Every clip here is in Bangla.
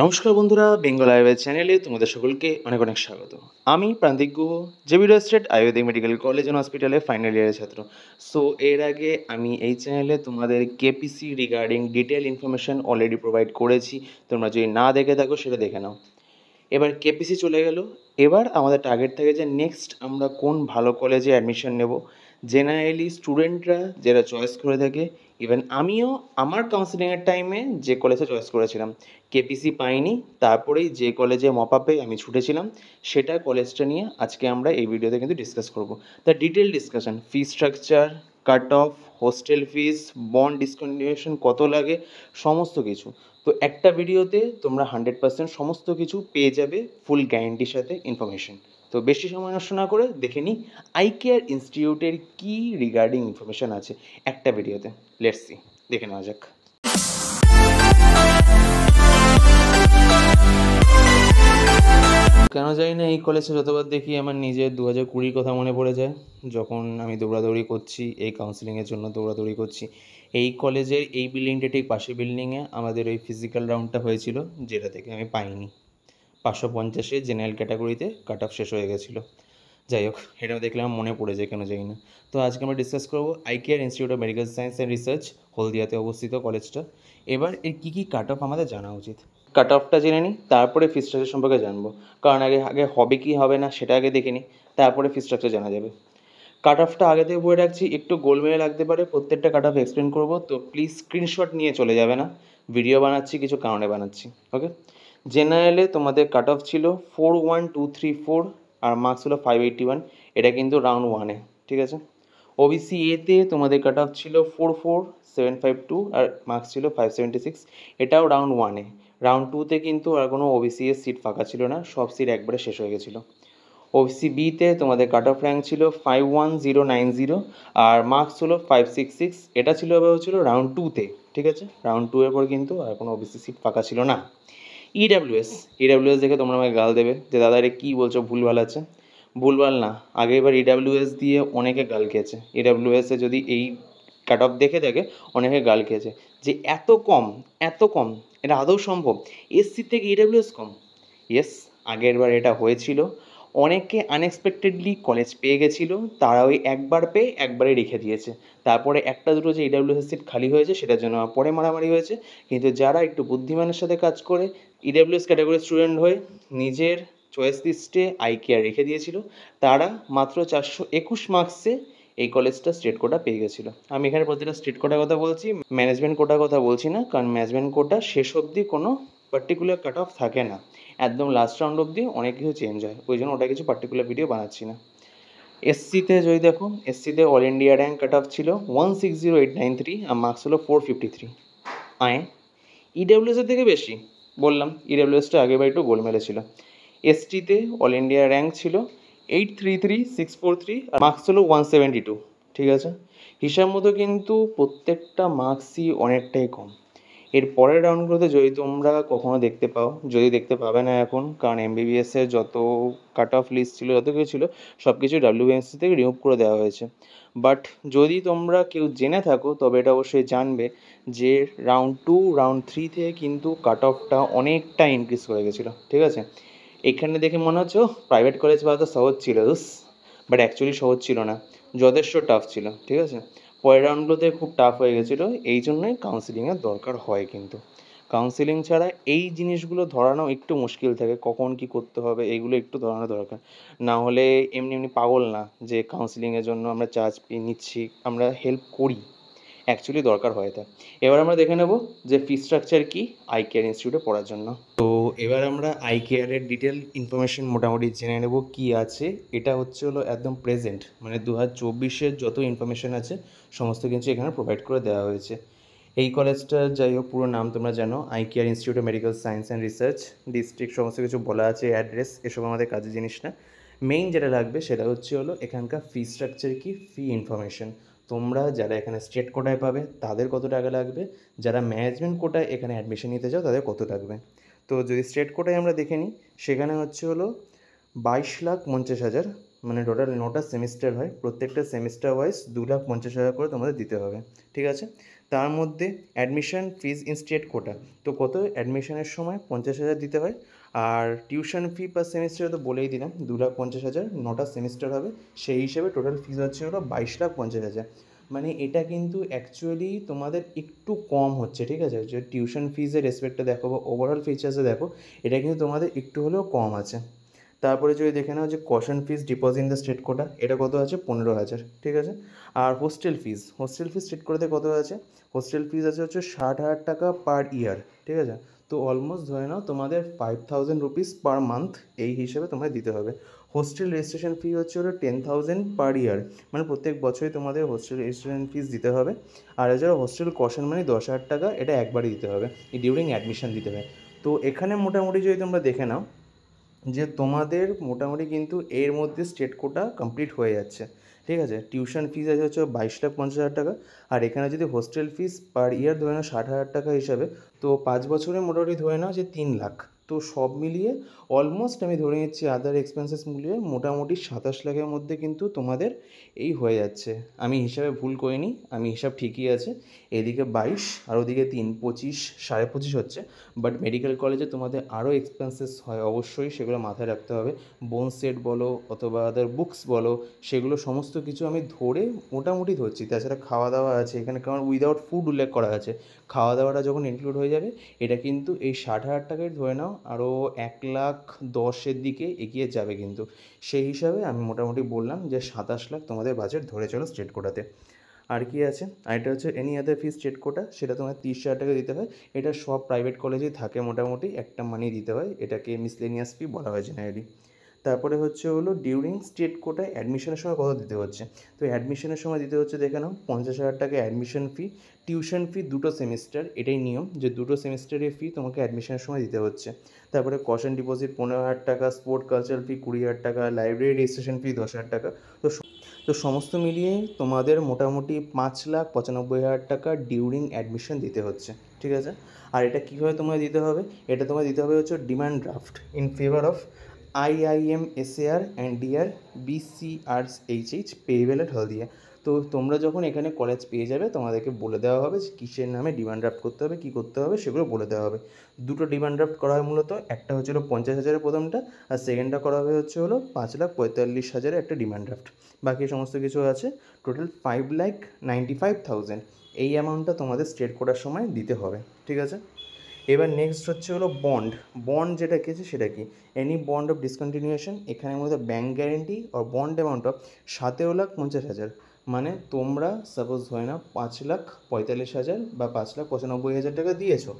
নমস্কার বন্ধুরা বেঙ্গল আয়ুর্বেদ চ্যানেলে তোমাদের সকলকে অনেক অনেক স্বাগত আমি প্রান্তিক গুহ জেবিডো state Ayurvedic medical college and হসপিটালে ফাইনাল ইয়ারের ছাত্র সো এর আগে আমি এই চ্যানেলে তোমাদের KPC regarding detail information already provide করেছি তোমরা যদি না দেখে থাকো সেটা দেখে নাও এবার কেপিসি চলে গেল এবার আমাদের টার্গেট থাকে যে নেক্সট আমরা কোন ভালো কলেজে অ্যাডমিশন নেব জেনারেলি স্টুডেন্টরা যারা চয়েস করে থাকে ইভেন আমিও আমার কাউন্সিলিংয়ের টাইমে যে কলেজে চয়েস করেছিলাম কেপিসি পাইনি তারপরেই যে কলেজে মপ আপে আমি ছুটেছিলাম সেটা কলেজটা নিয়ে আজকে আমরা এই ভিডিওতে কিন্তু ডিসকাস করব the detail discussion fee structure cut off hostel fees bond discontinuation কত লাগে সমস্ত কিছু তো একটা ভিডিওতে তোমরা হান্ড্রেড পার্সেন্ট সমস্ত কিছু পেয়ে যাবে ফুল গ্যারেন্টির সাথে ইনফরমেশন তো বেশি সময় নষ্ট না করে দেখে নিই আই কেয়ার ইনস্টিটিউটের কী রিগার্ডিং ইনফরমেশান আছে একটা ভিডিওতে লেটস সি দেখে নেওয়া যাক কেন জানি না এই কলেজে যতবার দেখি আমার নিজের দু হাজার কুড়ির কথা মনে পড়ে যায় যখন আমি দৌড়াদৌড়ি করছি এই কাউন্সিলিংয়ের জন্য দৌড়াদৌড়ি করছি এই কলেজের এই বিল্ডিংটা ঠিক পাশের বিল্ডিংয়ে আমাদের ওই ফিজিক্যাল রাউন্ডটা হয়েছিল যেটা থেকে আমি পাইনি পাঁচশো পঞ্চাশে জেনারেল ক্যাটাগরিতে কাট অফ শেষ হয়ে গেছিলো যাই হোক এটা দেখলাম মনে পড়ে যায় কেন জানি না তো আজকে আমরা ডিসকাস করবো ICARE institute of medical science and research হলদিয়াতে অবস্থিত কলেজটা এবার এর কী কী কাট অফ আমাদের জানা উচিত কাট অফটা জেনে নিই তারপরে ফি স্ট্রাকচার সম্পর্কে জানবো কারণ আগে আগে হবে কি হবে না সেটা আগে দেখে নিই তারপরে ফি স্ট্রাকচার জানা যাবে কাট অফটা আগে থেকে বলে রাখছি একটু গোলমেলে লাগতে পারে প্রত্যেকটা কাট অফ এক্সপ্লেন করবো তো প্লিজ স্ক্রিনশট নিয়ে চলে যাবে না ভিডিও বানাচ্ছি কিছু কারণে বানাচ্ছি ওকে জেনারেলে তোমাদের কাট অফ ছিল four one two three four আর মার্কস হলো ফাইভ এইটটি ওয়ান এটা কিন্তু রাউন্ড ওয়ানে ঠিক আছে ওবিসি এতে তোমাদের কাট অফ ছিল four four seven five two আর মার্কস ছিল ফাইভ সেভেন্টি সিক্স এটাও রাউন্ড ওয়ানে রাউন্ড টুতে কিন্তু আর কোনো ওবিসি এর সিট ফাঁকা ছিল না সব সিট একবারে শেষ হয়ে গেছিলো ওবিসি বিতে তোমাদের কাট অফ র্যাঙ্ক ছিল five one zero nine zero আর মার্কস হলো ফাইভ সিক্স সিক্স এটা ছিল হচ্ছিল রাউন্ড টুতে ঠিক আছে রাউন্ড টু এর পর কিন্তু আর কোনো ওবিসি সিট ফাঁকা ছিল না ইডাব্লিউএস e ইডাব্লিউএস e দেখে তোমরা আমাকে গাল দেবে যে দাদা এটা কী বলছো ভুলভাল আছে ভুলভাল না আগেরবার ইডাব্লিউএস e দিয়ে অনেকে গাল খেয়েছে ইডাব্লিউএসে যদি এই কাট অফ দেখে দেখে অনেকে গাল খেয়েছে যে এত কম এত কম এটা আদৌ সম্ভব এসসি থেকে ইডাব্লিউএস কম ইয়েস আগেরবার এটা হয়েছিল অনেকে আনএক্সপেক্টেডলি কলেজ পেয়ে গেছিলো তারা ওই একবার পেয়ে একবারে রেখে দিয়েছে তারপরে একটা দুটো যে ইডাব্লিউএস e সিট খালি হয়েছে সেটার জন্য পরে মারামারি হয়েছে কিন্তু যারা একটু বুদ্ধিমানের সাথে কাজ করে ইডাব্লিউএস ক্যাটাগরির স্টুডেন্ট হয়ে নিজের চয়েস লিস্টে আই কেয়ার রেখে দিয়েছিল তারা মাত্র চারশো একুশ মার্কসে এই কলেজটা স্টেট কোটা পেয়ে গেছিলো আমি এখানে প্রতিটা স্টেট কোটার কথা বলছি ম্যানেজমেন্ট কোটার কথা বলছি না কারণ ম্যানেজমেন্ট কোটা শেষ অবধি কোনো পার্টিকুলার কাট অফ থাকে না একদম লাস্ট রাউন্ড অবধি অনেক কিছু চেঞ্জ হয় ওই জন্য ওটা কিছু পার্টিকুলার ভিডিও বানাচ্ছি না এসসিতে যদি দেখো এসসিতে all India rank cut off ছিল one six zero eight nine three আর মার্কস হলো ফোর ফিফটি থ্রি আয় ইডাব্লিউএসের থেকে বেশি বললাম ইডাব্লিউএসটা বা একটু গোল মেলেছিল এসটিতে অল ইন্ডিয়া র্যাঙ্ক ছিল eight three three six four three আর মার্কস হলো ওয়ান সেভেন্টি টু ঠিক আছে হিসাব মতো কিন্তু প্রত্যেকটা মার্কসই অনেকটাই কম এর পরের রাউন্ডগুলোতে যদি তোমরা কখনও দেখতে পাও যদি দেখতে পাবে না এখন কারণ এমবিবিএসের যত কাট অফ লিস্ট ছিল যত কিছু ছিল সব কিছু ডাব্লিউবিএমসি থেকে রিমুভ করে দেওয়া হয়েছে বাট যদি তোমরা কেউ জেনে থাকো তবে এটা অবশ্যই জানবে যে রাউন্ড টু রাউন্ড থ্রি থেকে কিন্তু কাট অফটা অনেকটা ইনক্রিজ করে গেছিলো ঠিক আছে এখানে দেখে মনে হচ্ছে প্রাইভেট কলেজ বা তো সহজ ছিল বাট অ্যাকচুয়ালি সহজ ছিল না যথেষ্ট টাফ ছিল ঠিক আছে পরের রাউন্ডগুলোতে খুব টাফ হয়ে গেছিলো এই জন্যই কাউন্সিলিংয়ের দরকার হয় কিন্তু কাউন্সিলিং ছাড়া এই জিনিসগুলো ধরানো একটু মুশকিল থাকে কখন কি করতে হবে এগুলো একটু ধরানো দরকার না হলে এমনি এমনি পাগল না যে কাউন্সিলিংয়ের জন্য আমরা চার্জ নিচ্ছি আমরা হেল্প করি অ্যাকচুয়ালি দরকার হয় এটা এবার আমরা দেখে নেব যে ফি স্ট্রাকচার কি আই কেয়ার ইনস্টিটিউটে পড়ার জন্য তো এবার আমরা আই কেয়ারের ডিটেল ইনফরমেশন মোটামুটি জেনে নেব কি আছে এটা হচ্ছে হলো একদম প্রেজেন্ট মানে দু হাজার যত ইনফরমেশান আছে সমস্ত কিছু এখানে প্রোভাইড করে দেওয়া হয়েছে এই কলেজটা যাই হোক পুরো নাম তোমরা জানো ICARE institute of medical science and research district সমস্ত কিছু বলা আছে অ্যাড্রেস এসব আমাদের কাজের জিনিস না মেইন যেটা লাগবে সেটা হচ্ছে হলো এখানকার ফি স্ট্রাকচার কি ফি ইনফরমেশান তোমরা যারা এখানে স্টেট কোটায় পাবে তাদের কত টাকা লাগবে যারা ম্যানেজমেন্ট কোটায় এখানে অ্যাডমিশন নিতে চাও তাদের কত লাগবে তো যদি স্টেট কোটায় আমরা দেখে নিই সেখানে হচ্ছে হলো বাইশ লাখ পঞ্চাশ হাজার মানে টোটাল নটা সেমিস্টার হয় প্রত্যেকটা সেমিস্টার ওয়াইজ দু লাখ পঞ্চাশ হাজার করে তোমাদের দিতে হবে ঠিক আছে তার মধ্যে admission fees in state quota তো কত অ্যাডমিশানের সময় পঞ্চাশ হাজার দিতে হয় আর টিউশন ফি পার সেমিস্টারে তো বলেই দিলাম দু লাখ পঞ্চাশ হাজার নটা সেমিস্টার হবে সেই হিসেবে টোটাল ফিস হচ্ছে ওটা বাইশ লাখ পঞ্চাশ হাজার মানে এটা কিন্তু অ্যাকচুয়ালি তোমাদের একটু কম হচ্ছে ঠিক আছে যে টিউশন ফিজের রেসপেক্টে দেখো বা ওভারঅল ফিচার্সে দেখো এটা কিন্তু তোমাদের একটু হলেও কম আছে তারপরে যদি দেখে নাও যে caution fees deposit in the state quota এটা কত আছে পনেরো হাজার ঠিক আছে আর hostel fees hostel fees state কোটাতে কত আছে হোস্টেল ফিস আছে হচ্ছে ষাট হাজার টাকা পার ইয়ার ঠিক আছে তো অলমোস্ট ধরে নাও তোমাদের five thousand rupees per month এই হিসেবে তোমাদের দিতে হবে হোস্টেল রেজিস্ট্রেশন ফি হচ্ছে ওটা টেন থাউজেন্ড পার ইয়ার মানে প্রত্যেক বছরই তোমাদের হোস্টেল রেজিস্ট্রেশন ফিস দিতে হবে আর এছাড়া হোস্টেল কশন মানে দশ হাজার টাকা এটা একবারই দিতে হবে ডিউরিং অ্যাডমিশন দিতে হবে তো এখানে মোটামুটি যদি তোমরা দেখে নাও যে তোমাদের মোটামুটি কিন্তু এর মধ্যে স্টেট কোটা কমপ্লিট হয়ে যাচ্ছে ঠিক আছে টিউশন ফিজ আছে হচ্ছে বাইশ লাখ পঞ্চাশ হাজার টাকা আর এখানে যদি হোস্টেল ফিস পার ইয়ার ধরে নাও ষাট হাজার টাকা হিসাবে তো পাঁচ বছরে মোটামুটি ধরে নাও যে তিন লাখ তো সব মিলিয়ে অলমোস্ট আমি ধরে নিচ্ছি আদার এক্সপেন্সেস মিলিয়ে মোটামুটি সাতাশ লাখের মধ্যে কিন্তু তোমাদের এই হয়ে যাচ্ছে আমি হিসাবে ভুল করিনি আমি হিসাব ঠিকই আছে এদিকে বাইশ আর ওদিকে তিন পঁচিশ সাড়ে পঁচিশ হচ্ছে বাট মেডিকেল কলেজে তোমাদের আরও এক্সপেন্সেস হয় অবশ্যই সেগুলো মাথায় রাখতে হবে বোন সেট বলো অথবা আদার বুকস বলো সেগুলো সমস্ত কিছু আমি ধরে মোটামুটি ধরছি তাছাড়া খাওয়া দাওয়া আছে এখানে কারণ উইদাউট ফুড উল্লেখ করা আছে খাওয়া দাওয়াটা যখন ইনক্লুড হয়ে যাবে এটা কিন্তু এই ষাট হাজার টাকায় ধরে নাও আরও এক লাখ দশের দিকে এগিয়ে যাবে কিন্তু সেই হিসাবে আমি মোটামুটি বললাম যে সাতাশ লাখ তোমাদের বাজেট ধরে চলো স্টেট কোটাতে আর কি আছে আর এটা হচ্ছে এনি আদার ফিস স্টেট কোটা সেটা তোমার তিরিশ হাজার টাকা দিতে হয় এটা সব প্রাইভেট কলেজেই থাকে মোটামুটি একটা মানি দিতে হয় এটাকে মিসলেনিয়াস ফি বলা হয় জেনারেলি তারপরে হচ্ছে হলো ডিউরিং স্টেট কোটায় অ্যাডমিশনের সময় কত দিতে হচ্ছে তো অ্যাডমিশনের সময় দিতে হচ্ছে দেখে নাও পঞ্চাশ হাজার টাকা অ্যাডমিশন ফি টিউশন ফি দুটো সেমিস্টার এটাই নিয়ম যে দুটো সেমিস্টারের ফি তোমাকে অ্যাডমিশনের সময় দিতে হচ্ছে তারপরে কশন ডিপোজিট পনেরো হাজার টাকা স্পোর্ট কালচারাল ফি কুড়ি হাজার টাকা লাইব্রেরি রেজিস্ট্রেশন ফি দশ হাজার টাকা তো তো সমস্ত মিলিয়ে তোমাদের মোটামুটি পাঁচ লাখ পঁচানব্বই হাজার টাকা ডিউরিং অ্যাডমিশন দিতে হচ্ছে ঠিক আছে আর এটা কীভাবে তোমায় দিতে হবে এটা তোমায় দিতে হবে হচ্ছে demand draft in favour of IIM SAR and DR BCR H payable at Haldia তো তোমরা যখন এখানে কলেজ পেয়ে যাবে তোমাদেরকে বলে দেওয়া হবে যে কিসের নামে ডিমান্ড ড্রাফট করতে হবে কী করতে হবে সেগুলো বলে দেওয়া হবে দুটো ডিমান্ড ড্রাফট করা হয় মূলত একটা হচ্ছিল পঞ্চাশ হাজারের প্রথমটা আর সেকেন্ডটা করা হয়ে হচ্ছে হলো পাঁচ লাখ পঁয়তাল্লিশ হাজারের একটা ডিমান্ড ড্রাফট বাকি সমস্ত কিছু আছে total five lakh ninety five thousand এই অ্যামাউন্টটা তোমাদের স্টেট করার সময় দিতে হবে ঠিক আছে এবার নেক্সট হচ্ছে হলো বন্ড বন্ড যেটা কেছে সেটা কি এনি বন্ড অফ ডিসকন্টিনিউয়েশন এখানে মূলত ব্যাঙ্ক গ্যারেন্টি আর বন্ড অ্যামাউন্ট অফ সাতেরো লাখ পঞ্চাশ হাজার মানে তোমরা সাপোজ হয় না পাঁচ লাখ পঁয়তাল্লিশ হাজার বা পাঁচ লাখ পঁচানব্বই হাজার টাকা দিয়েছো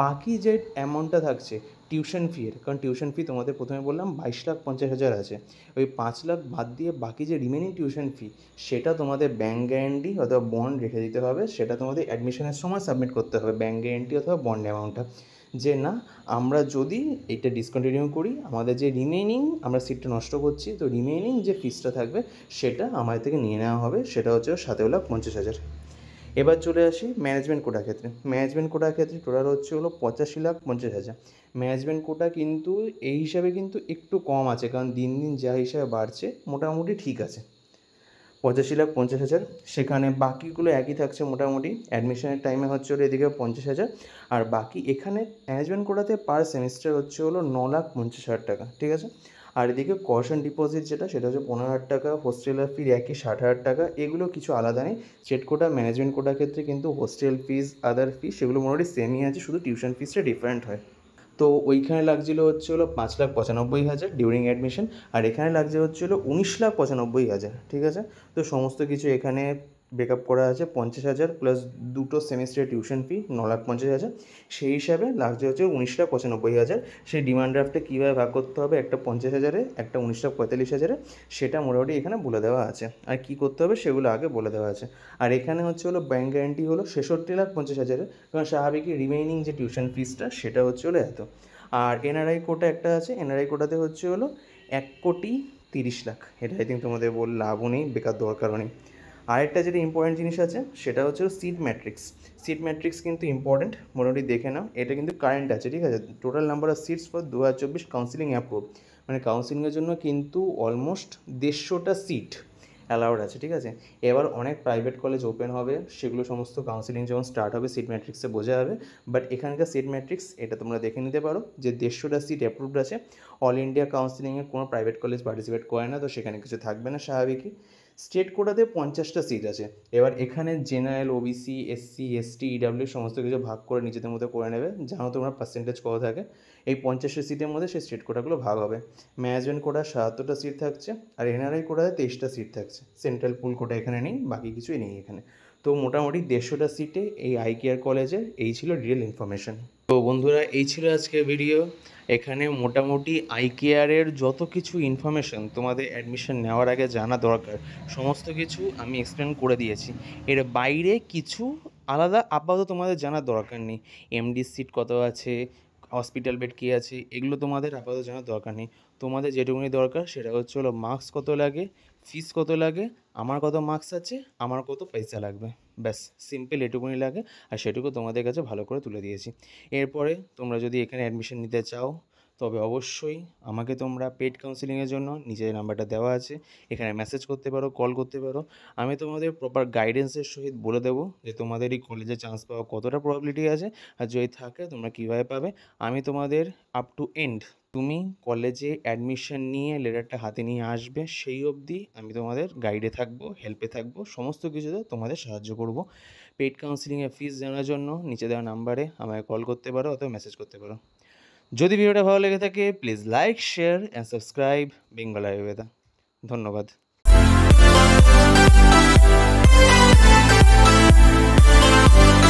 বাকি যে অ্যামাউন্টটা থাকছে টিউশন ফির কারণ টিউশন ফি তোমাদের প্রথমে বললাম বাইশ লাখ পঞ্চাশ হাজার আছে ওই পাঁচ লাখ বাদ দিয়ে বাকি যে রিমেনিং টিউশন ফি সেটা তোমাদের ব্যাঙ্ক গ্যারেন্টি অথবা বন্ড রেখে দিতে হবে সেটা তোমাদের অ্যাডমিশনের সময় সাবমিট করতে হবে ব্যাঙ্ক গ্যারেন্টি অথবা বন্ড অ্যামাউন্টটা যে না আমরা যদি এটা ডিসকন্টিনিউ করি আমাদের যে রিমেনিং আমরা সিটটা নষ্ট করছি তো রিমেনিং যে ফিসটা থাকবে সেটা আমাদের থেকে নিয়ে নেওয়া হবে সেটা হচ্ছে সাতেও লাখ পঞ্চাশ হাজার এবার চলে আসি ম্যানেজমেন্ট কোটার ক্ষেত্রে ম্যানেজমেন্ট কোটার ক্ষেত্রে টোটাল হচ্ছে হলো পঁচাশি লাখ পঞ্চাশ হাজার ম্যানেজমেন্ট কোটা কিন্তু এই হিসাবে কিন্তু একটু কম আছে কারণ দিন দিন যা হিসাবে বাড়ছে মোটামুটি ঠিক আছে পঁচাশি লাখ পঞ্চাশ হাজার সেখানে বাকিগুলো একই থাকছে মোটামুটি অ্যাডমিশনের টাইমে হচ্ছে হলো এদিকে পঞ্চাশ হাজার আর বাকি এখানে অ্যারেঞ্জমেন্ট করাতে পার সেমিস্টার হচ্ছে হলো ন লাখ পঞ্চাশ হাজার টাকা ঠিক আছে আর এদিকে কশন ডিপোজিট যেটা সেটা হচ্ছে পনেরো হাজার টাকা হোস্টেলের ফি একই ষাট হাজার টাকা এগুলো কিছু আলাদা নেই স্টেট কোটা ম্যানেজমেন্ট কোটার ক্ষেত্রে কিন্তু হোস্টেল ফিজ আদার ফি সেগুলো মোটামুটি সেমই আছে শুধু টিউশন ফিজটা ডিফারেন্ট হয় তো ওইখানে লাগছিলো হচ্ছে হলো পাঁচ লাখ পঁচানব্বই হাজার ডিউরিং অ্যাডমিশন আর এখানে লাগছে হচ্ছে হলো উনিশ লাখ পঁচানব্বই হাজার ঠিক আছে তো সমস্ত কিছু এখানে ব্রেকআপ করা আছে পঞ্চাশ হাজার প্লাস দুটো সেমিস্টারের টিউশন ফি ন লাখ পঞ্চাশ হাজার সেই হিসাবে লাগছে হচ্ছে উনিশ লাখ পঁচানব্বই হাজার সেই ডিমান্ড ড্রাফটে কীভাবে ভাগ করতে হবে একটা পঞ্চাশ হাজারে একটা উনিশ লাখ পঁয়তাল্লিশ হাজারে সেটা মোটামুটি এখানে বলে দেওয়া আছে আর কি করতে হবে সেগুলো আগে বলে দেওয়া আছে আর এখানে হচ্ছে হলো ব্যাঙ্ক গ্যারান্টি হলো ছেষট্টি লাখ পঞ্চাশ হাজারের কারণ স্বাভাবিকই রিমেইনিং যে টিউশন ফিজটা সেটা হচ্ছে হলো এত আর এনআরআই কোটা একটা আছে এনআরআই কোটাতে হচ্ছে হলো এক কোটি তিরিশ লাখ এটা আই থিঙ্ক তোমাদের বল লাভও নেই বেকার দরকারও নেই আরেকটা যেটা ইম্পর্টেন্ট জিনিস আছে সেটা হচ্ছে সিট ম্যাট্রিক্স সিট ম্যাট্রিক্স কিন্তু ইম্পর্টেন্ট মোটামুটি দেখে নাও এটা কিন্তু কারেন্ট আছে ঠিক আছে total number of seats for দু হাজার চব্বিশ কাউন্সিলিং অ্যাপ্রুভ মানে কাউন্সিলিংয়ের জন্য কিন্তু অলমোস্ট দেড়শোটা সিট অ্যালাউড আছে ঠিক আছে এবার অনেক প্রাইভেট কলেজ ওপেন হবে সেগুলো সমস্ত কাউন্সিলিং যখন স্টার্ট হবে সিট ম্যাট্রিক্সে বোঝা যাবে বাট এখানকার সিট ম্যাট্রিক্স এটা তোমরা দেখে নিতে পারো যে দেড়শোটা সিট অ্যাপ্রুভড আছে অল ইন্ডিয়া কাউন্সিলিংয়ে কোনো প্রাইভেট কলেজ পার্টিসিপেট করে না তো সেখানে কিছু থাকবে না স্বাভাবিকই স্টেট কোটাতে পঞ্চাশটা সিট আছে এবার এখানে general OBC SC ST EW সমস্ত কিছু ভাগ করে নিজেদের মধ্যে করে নেবে জানো তোমরা পার্সেন্টেজ কত থাকে এই পঞ্চাশটা সিটের মধ্যে সেই স্টেট কোটাগুলো ভাগ হবে ম্যানেজমেন্ট কোটা সাতাত্তরটা সিট থাকছে আর এনআরআই কোটাতে তেইশটা সিট থাকছে সেন্ট্রাল পুল কোটা এখানে নেই বাকি কিছুই নেই এখানে তো মোটামুটি দেড়শোটা সিটে এই আই কেয়ার কলেজের এই ছিল ডিটেল ইনফরমেশান তো বন্ধুরা এই ছিল আজকের ভিডিও এখানে মোটামুটি আই কেয়ারের যত কিছু ইনফরমেশান তোমাদের অ্যাডমিশন নেওয়ার আগে জানা দরকার সমস্ত কিছু আমি এক্সপ্লেন করে দিয়েছি এর বাইরে কিছু আলাদা আপাতত তোমাদের জানার দরকার নেই এমডি সিট কত আছে হসপিটাল বেড কী আছে এগুলো তোমাদের আপাতত জানার দরকার নেই তোমাদের যেটুকুনি দরকার সেটা হচ্ছে হলো মার্কস কত লাগে ফিস কত লাগে আমার কত মার্কস আছে আমার কত পয়সা লাগবে ব্যাস সিম্পল এটুকুনি লাগে আর সেটুকু তোমাদের কাছে ভালো করে তুলে দিয়েছি এরপরে তোমরা যদি এখানে অ্যাডমিশন নিতে চাও তবে অবশ্যই আমাকে তোমরা পেড কাউন্সেলিংয়ের জন্য নিজের নাম্বারটা দেওয়া আছে এখানে মেসেজ করতে পারো কল করতে পারো আমি তোমাদের প্রপার গাইডেন্সের সহিত বলে দেবো যে তোমাদের এই কলেজে চান্স পাওয়া কতটা প্রবাবিলিটি আছে আর যদি থাকে তোমরা কীভাবে পাবে আমি তোমাদের আপ টু এন্ড তুমি কলেজে অ্যাডমিশন নিয়ে লেটারটা হাতে নিয়ে আসবে সেই অবধি আমি তোমাদের গাইডে থাকবো হেল্পে থাকবো সমস্ত কিছুতে তোমাদের সাহায্য করব পেইড কাউন্সিলিংয়ের ফিস জানার জন্য নিচে দেওয়া নাম্বারে আমায় কল করতে পারো অথবা মেসেজ করতে পারো যদি ভিডিওটা ভালো লেগে থাকে please like share and subscribe Bengal Ayurveda ধন্যবাদ